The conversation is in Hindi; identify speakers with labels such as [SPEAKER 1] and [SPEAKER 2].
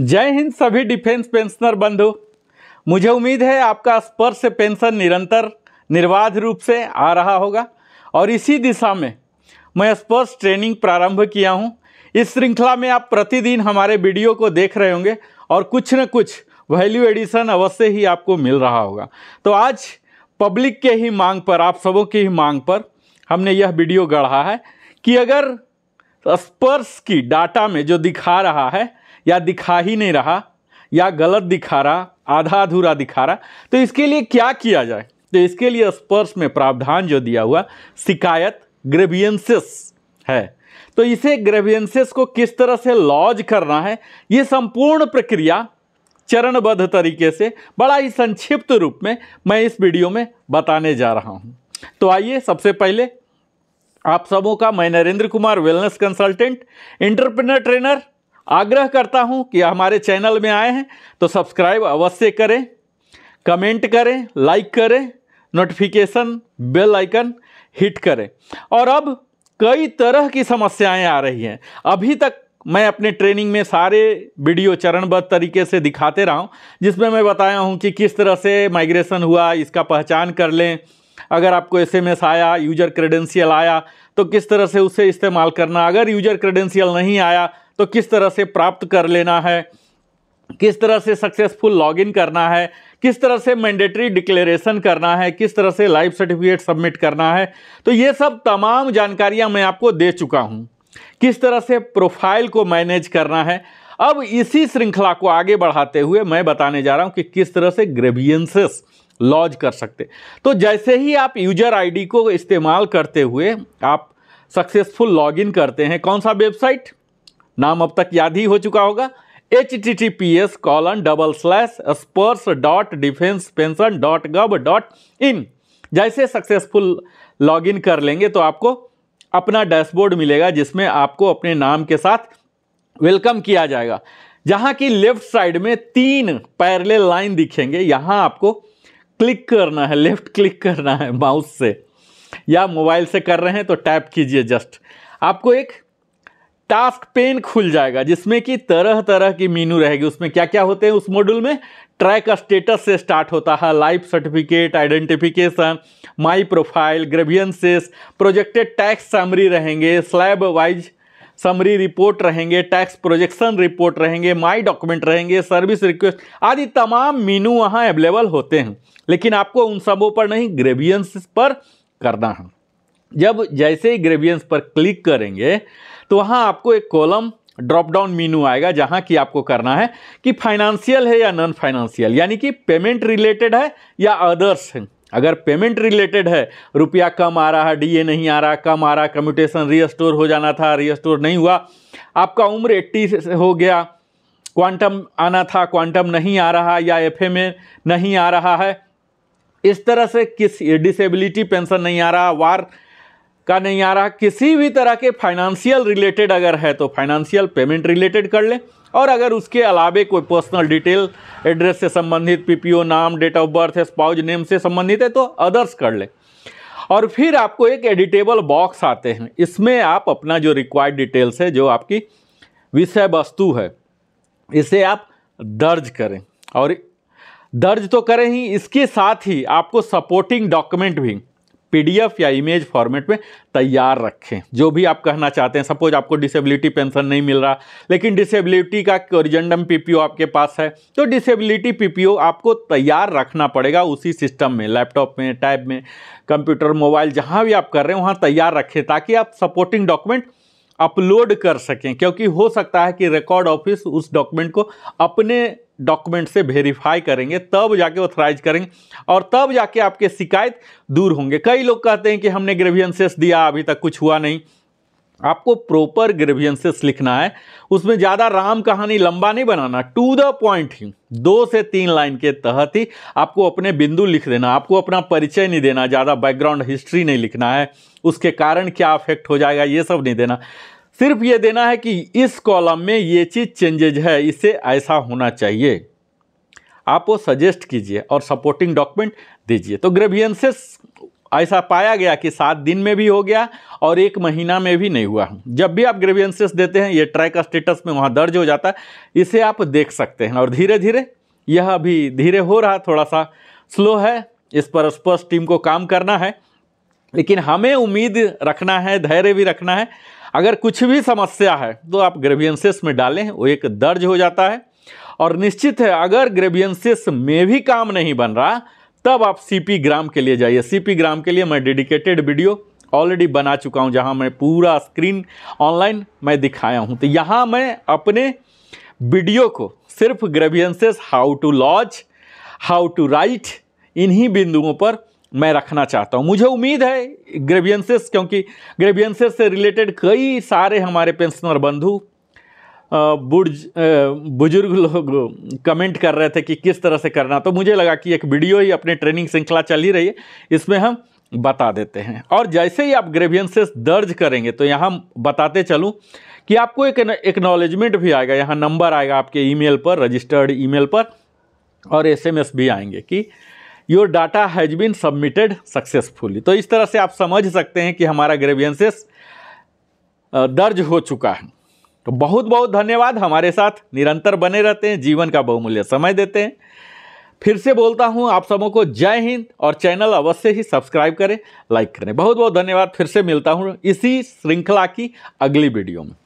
[SPEAKER 1] जय हिंद सभी डिफेंस पेंशनर बंधु मुझे उम्मीद है आपका स्पर्श पेंशन निरंतर निर्वाध रूप से आ रहा होगा और इसी दिशा में मैं स्पर्श ट्रेनिंग प्रारंभ किया हूं। इस श्रृंखला में आप प्रतिदिन हमारे वीडियो को देख रहे होंगे और कुछ न कुछ वैल्यू एडिशन अवश्य ही आपको मिल रहा होगा तो आज पब्लिक के ही मांग पर आप सबों की ही मांग पर हमने यह वीडियो गढ़ा है कि अगर स्पर्श की डाटा में जो दिखा रहा है या दिखा ही नहीं रहा या गलत दिखा रहा आधा अधूरा दिखा रहा तो इसके लिए क्या किया जाए तो इसके लिए स्पर्श में प्रावधान जो दिया हुआ शिकायत ग्रेवियंसिस है तो इसे ग्रेवियंसिस को किस तरह से लॉज करना है ये संपूर्ण प्रक्रिया चरणबद्ध तरीके से बड़ा ही संक्षिप्त रूप में मैं इस वीडियो में बताने जा रहा हूँ तो आइए सबसे पहले आप सबों का मैं Narendra Kumar wellness consultant entrepreneur trainer आग्रह करता हूं कि हमारे चैनल में आए हैं तो सब्सक्राइब अवश्य करें कमेंट करें लाइक करें नोटिफिकेशन बेल आइकन हिट करें और अब कई तरह की समस्याएं आ रही हैं अभी तक मैं अपने ट्रेनिंग में सारे वीडियो चरणबद्ध तरीके से दिखाते रहा हूँ जिसमें मैं बताया हूँ कि किस तरह से माइग्रेशन हुआ इसका पहचान कर लें अगर आपको एस आया यूजर क्रेडेंशियल आया तो किस तरह से उसे इस्तेमाल करना अगर यूजर क्रेडेंशियल नहीं आया तो किस तरह से प्राप्त कर लेना है किस तरह से सक्सेसफुल लॉगिन करना है किस तरह से मैंडेटरी डिक्लेरेशन करना है किस तरह से लाइफ सर्टिफिकेट सबमिट करना है तो ये सब तमाम जानकारियां मैं आपको दे चुका हूं किस तरह से प्रोफाइल को मैनेज करना है अब इसी श्रृंखला को आगे बढ़ाते हुए मैं बताने जा रहा हूं कि किस तरह से ग्रेवियंसेस लॉज कर सकते तो जैसे ही आप यूजर आईडी को इस्तेमाल करते हुए आप सक्सेसफुल लॉगिन करते हैं कौन सा वेबसाइट नाम अब तक याद ही हो चुका होगा H T T P S colon double slash SPARSH dot defence pension dot gov dot in जैसे सक्सेसफुल लॉगिन कर लेंगे तो आपको अपना डैशबोर्ड मिलेगा जिसमें आपको अपने नाम के साथ वेलकम किया जाएगा जहाँ की लेफ्ट साइड में तीन पैरले लाइन दिखेंगे यहाँ आपको क्लिक करना है लेफ्ट क्लिक करना है माउस से या मोबाइल से कर रहे हैं तो टैप कीजिए जस्ट आपको एक टास्क पेन खुल जाएगा जिसमें कि तरह तरह की मीनू रहेगी उसमें क्या क्या होते हैं उस मॉड्यूल में ट्रैक स्टेटस से स्टार्ट होता है life certificate identification my profile grievances projected tax summary रहेंगे स्लैब वाइज समरी रिपोर्ट रहेंगे टैक्स प्रोजेक्शन रिपोर्ट रहेंगे माई डॉक्यूमेंट रहेंगे सर्विस रिक्वेस्ट आदि तमाम मीनू वहाँ अवेलेबल होते हैं लेकिन आपको उन सबों पर नहीं ग्रेवियंस पर करना है जब जैसे ही ग्रेवियंस पर क्लिक करेंगे तो वहाँ आपको एक कॉलम ड्रॉप डाउन मीनू आएगा जहाँ की आपको करना है कि फाइनेंशियल है या नॉन फाइनेंशियल यानी कि पेमेंट रिलेटेड है या अदर्स है अगर पेमेंट रिलेटेड है रुपया कम आ रहा है डीए नहीं आ रहा कम आ रहा कम्यूटेशन रीस्टोर हो जाना था रीस्टोर नहीं हुआ आपका उम्र एट्टी हो गया क्वांटम आना था क्वांटम नहीं आ रहा या एफ में नहीं आ रहा है इस तरह से किस डिसेबिलिटी पेंशन नहीं आ रहा वार का नहीं आ रहा किसी भी तरह के फाइनेंशियल रिलेटेड अगर है तो फाइनेंशियल पेमेंट रिलेटेड कर लें और अगर उसके अलावे कोई पर्सनल डिटेल एड्रेस से संबंधित पीपीओ नाम date of birth spouse name से संबंधित है तो अदर्स कर लें और फिर आपको एक एडिटेबल बॉक्स आते हैं इसमें आप अपना जो रिक्वायर्ड डिटेल्स है जो आपकी विषय वस्तु है इसे आप दर्ज करें और दर्ज तो करें ही इसके साथ ही आपको सपोर्टिंग डॉक्यूमेंट भी पीडीएफ या इमेज फॉर्मेट में तैयार रखें जो भी आप कहना चाहते हैं सपोज आपको डिसेबिलिटी पेंशन नहीं मिल रहा लेकिन डिसेबिलिटी का ओरिजेंडम पीपीओ आपके पास है तो डिसेबिलिटी पीपीओ आपको तैयार रखना पड़ेगा उसी सिस्टम में लैपटॉप में टैब में कंप्यूटर मोबाइल जहाँ भी आप कर रहे हैं वहाँ तैयार रखें ताकि आप सपोर्टिंग डॉक्यूमेंट अपलोड कर सकें क्योंकि हो सकता है कि रिकॉर्ड ऑफिस उस डॉक्यूमेंट को अपने डॉक्यूमेंट से वेरीफाई करेंगे तब जाके ऑथराइज करेंगे और तब जाके आपके शिकायत दूर होंगे कई लोग कहते हैं कि हमने ग्रेवियंसेस दिया अभी तक कुछ हुआ नहीं आपको प्रॉपर ग्रेवियंसेस लिखना है उसमें ज़्यादा राम कहानी लंबा नहीं बनाना टू द पॉइंट ही दो से तीन लाइन के तहत ही आपको अपने बिंदु लिख देना आपको अपना परिचय नहीं देना ज़्यादा बैकग्राउंड हिस्ट्री नहीं लिखना है उसके कारण क्या अफेक्ट हो जाएगा ये सब नहीं देना सिर्फ ये देना है कि इस कॉलम में ये चीज़ चेंजेज है इसे ऐसा होना चाहिए आप वो सजेस्ट कीजिए और सपोर्टिंग डॉक्यूमेंट दीजिए तो ग्रेवियंसेस ऐसा पाया गया कि सात दिन में भी हो गया और एक महीना में भी नहीं हुआ जब भी आप ग्रेवियंसेस देते हैं ये ट्रैक स्टेटस में वहाँ दर्ज हो जाता है इसे आप देख सकते हैं और धीरे धीरे यह अभी धीरे हो रहा थोड़ा सा स्लो है इस पर स्पष्ट टीम को काम करना है लेकिन हमें उम्मीद रखना है धैर्य भी रखना है अगर कुछ भी समस्या है तो आप ग्रेवियंसेस में डालें वो एक दर्ज हो जाता है और निश्चित है अगर ग्रेवियंसेस में भी काम नहीं बन रहा तब आप सीपी ग्राम के लिए जाइए सीपी ग्राम के लिए मैं डेडिकेटेड वीडियो ऑलरेडी बना चुका हूँ जहाँ मैं पूरा स्क्रीन ऑनलाइन मैं दिखाया हूँ तो यहाँ मैं अपने वीडियो को सिर्फ grievances how to lodge how to write इन्हीं बिंदुओं पर मैं रखना चाहता हूँ मुझे उम्मीद है ग्रेवियंसेस क्योंकि ग्रेवियंसेस से रिलेटेड कई सारे हमारे पेंशनर बंधु बुर्ज बुजुर्ग लोग कमेंट कर रहे थे कि किस तरह से करना तो मुझे लगा कि एक वीडियो ही अपने ट्रेनिंग श्रृंखला चल ही रही है इसमें हम बता देते हैं और जैसे ही आप ग्रेवियंसेस दर्ज करेंगे तो यहाँ बताते चलूँ कि आपको एक एक्नॉलेजमेंट भी आएगा यहाँ नंबर आएगा आपके ईमेल पर रजिस्टर्ड ईमेल पर और एसएमएस भी आएंगे कि your data has been submitted successfully तो इस तरह से आप समझ सकते हैं कि हमारा ग्रेवियंसेस दर्ज हो चुका है तो बहुत बहुत धन्यवाद हमारे साथ निरंतर बने रहते हैं जीवन का बहुमूल्य समय देते हैं फिर से बोलता हूँ आप सबों को जय हिंद और चैनल अवश्य ही सब्सक्राइब करें लाइक करें बहुत बहुत धन्यवाद फिर से मिलता हूँ इसी श्रृंखला की अगली वीडियो में